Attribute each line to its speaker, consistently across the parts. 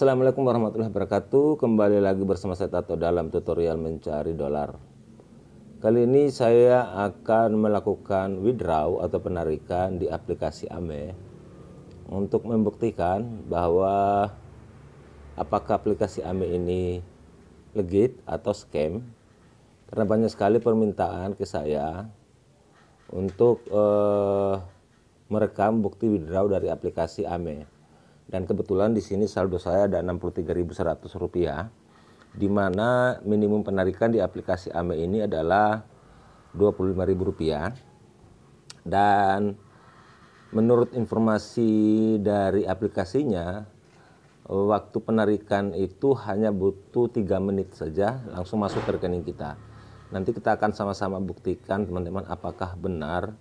Speaker 1: Assalamualaikum warahmatullahi wabarakatuh Kembali lagi bersama saya Tato dalam tutorial mencari dolar Kali ini saya akan melakukan withdraw atau penarikan di aplikasi AME Untuk membuktikan bahwa apakah aplikasi AME ini legit atau scam Karena banyak sekali permintaan ke saya Untuk eh, merekam bukti withdraw dari aplikasi AME dan kebetulan di sini saldo saya ada 63.100 rupiah di mana minimum penarikan di aplikasi AME ini adalah 25.000 rupiah dan menurut informasi dari aplikasinya waktu penarikan itu hanya butuh tiga menit saja langsung masuk ke rekening kita nanti kita akan sama-sama buktikan teman-teman apakah benar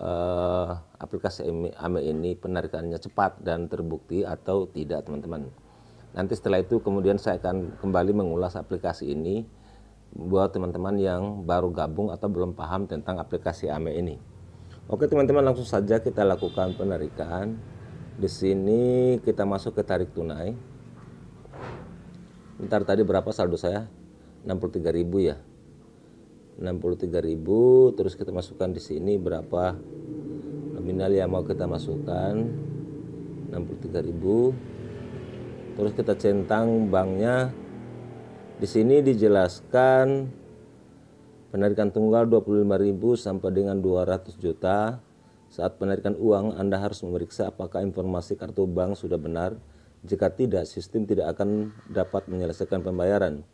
Speaker 1: uh, aplikasi AME ini penarikannya cepat dan terbukti atau tidak teman-teman. Nanti setelah itu kemudian saya akan kembali mengulas aplikasi ini buat teman-teman yang baru gabung atau belum paham tentang aplikasi AME ini. Oke teman-teman langsung saja kita lakukan penarikan. Di sini kita masuk ke tarik tunai. Ntar tadi berapa saldo saya? 63.000 ya. 63.000 terus kita masukkan di sini berapa nominal yang mau kita masukkan 63.000 terus kita centang banknya di sini dijelaskan penarikan tunggal 25.000 sampai dengan 200 juta saat penarikan uang Anda harus memeriksa apakah informasi kartu bank sudah benar jika tidak sistem tidak akan dapat menyelesaikan pembayaran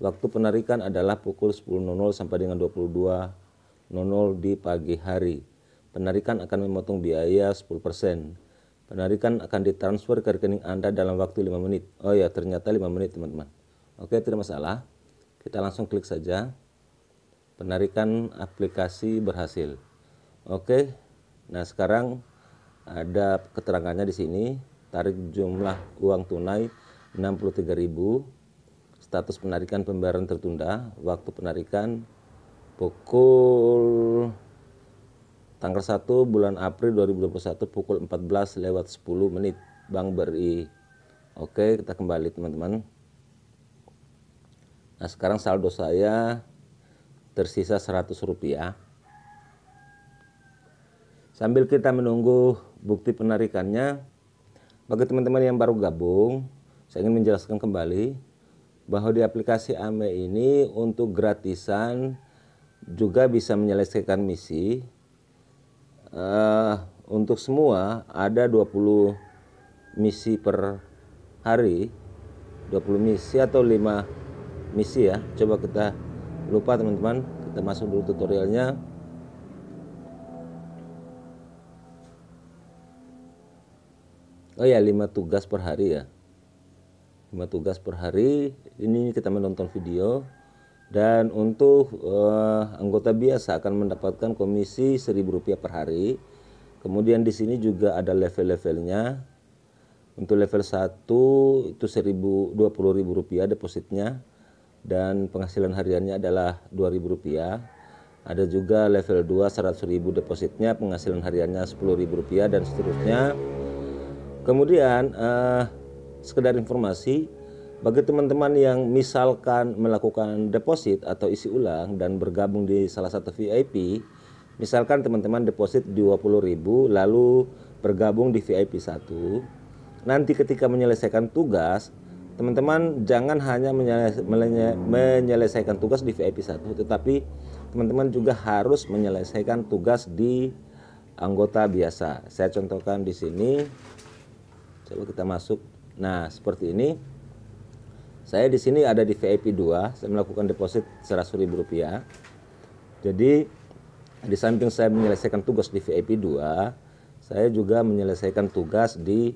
Speaker 1: Waktu penarikan adalah pukul 10.00 sampai dengan 22.00 di pagi hari. Penarikan akan memotong biaya 10%. Penarikan akan ditransfer ke rekening Anda dalam waktu 5 menit. Oh ya, ternyata 5 menit, teman-teman. Oke, tidak masalah. Kita langsung klik saja. Penarikan aplikasi berhasil. Oke. Nah, sekarang ada keterangannya di sini, tarik jumlah uang tunai 63.000 status penarikan pembayaran tertunda waktu penarikan pukul tanggal 1 bulan April 2021 pukul 14 lewat 10 menit Bank BRI Oke kita kembali teman-teman Nah sekarang saldo saya tersisa 100 rupiah Sambil kita menunggu bukti penarikannya bagi teman-teman yang baru gabung saya ingin menjelaskan kembali bahwa di aplikasi AME ini untuk gratisan juga bisa menyelesaikan misi uh, untuk semua ada 20 misi per hari 20 misi atau 5 misi ya coba kita lupa teman-teman kita masuk dulu tutorialnya oh ya 5 tugas per hari ya 5 tugas per hari ini kita menonton video dan untuk uh, anggota biasa akan mendapatkan komisi Rp1.000 per hari. Kemudian di sini juga ada level-levelnya. Untuk level 1 itu rp rupiah depositnya dan penghasilan hariannya adalah Rp2.000. Ada juga level 2 Rp100.000 depositnya, penghasilan hariannya Rp10.000 dan seterusnya. Kemudian uh, sekedar informasi bagi teman-teman yang misalkan melakukan deposit atau isi ulang dan bergabung di salah satu VIP, misalkan teman-teman deposit 20.000 lalu bergabung di VIP 1, nanti ketika menyelesaikan tugas, teman-teman jangan hanya menyelesaikan tugas di VIP 1, tetapi teman-teman juga harus menyelesaikan tugas di anggota biasa. Saya contohkan di sini. Coba kita masuk Nah, seperti ini. Saya di sini ada di VIP 2, saya melakukan deposit rp rupiah Jadi di samping saya menyelesaikan tugas di VIP 2, saya juga menyelesaikan tugas di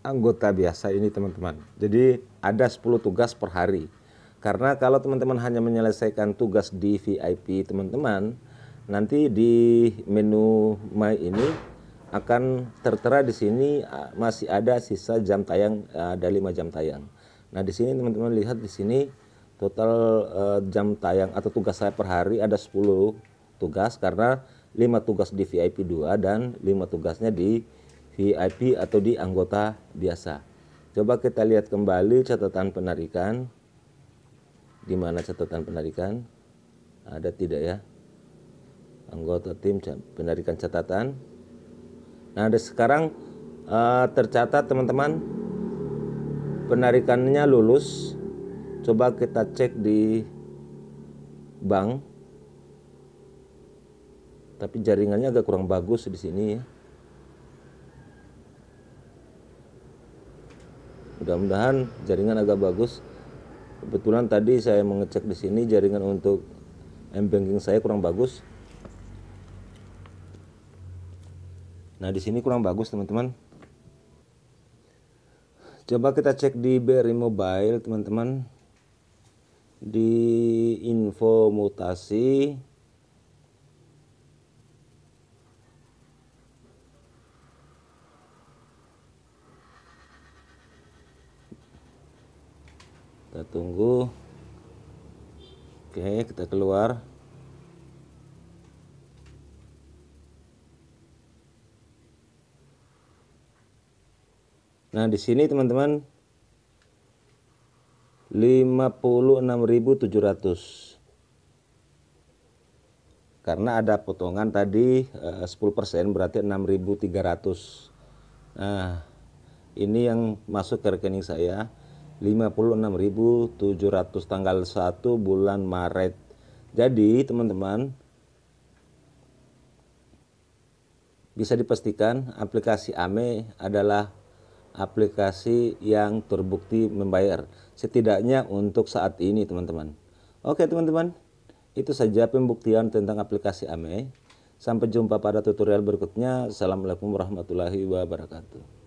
Speaker 1: anggota biasa ini teman-teman. Jadi ada 10 tugas per hari. Karena kalau teman-teman hanya menyelesaikan tugas di VIP teman-teman, nanti di menu My ini akan tertera di sini masih ada sisa jam tayang ada lima jam tayang. Nah, di sini teman-teman lihat di sini total e, jam tayang atau tugas saya per hari ada 10 tugas karena lima tugas di VIP 2 dan lima tugasnya di VIP atau di anggota biasa. Coba kita lihat kembali catatan penarikan. Di mana catatan penarikan? Ada tidak ya? Anggota tim penarikan catatan Nah, ada sekarang uh, tercatat teman-teman penarikannya lulus. Coba kita cek di bank. Tapi jaringannya agak kurang bagus di sini ya. Mudah-mudahan jaringan agak bagus. Kebetulan tadi saya mengecek di sini jaringan untuk m banking saya kurang bagus. Nah, di sini kurang bagus, teman-teman. Coba kita cek di BRI Mobile, teman-teman. Di info mutasi kita tunggu oke kita keluar Nah, di sini teman-teman 56.700. Karena ada potongan tadi 10% eh, berarti 6.300. Nah, ini yang masuk ke rekening saya 56.700 tanggal 1 bulan Maret. Jadi, teman-teman bisa dipastikan aplikasi AME adalah aplikasi yang terbukti membayar. Setidaknya untuk saat ini teman-teman. Oke teman-teman, itu saja pembuktian tentang aplikasi AME. Sampai jumpa pada tutorial berikutnya. Assalamualaikum warahmatullahi wabarakatuh.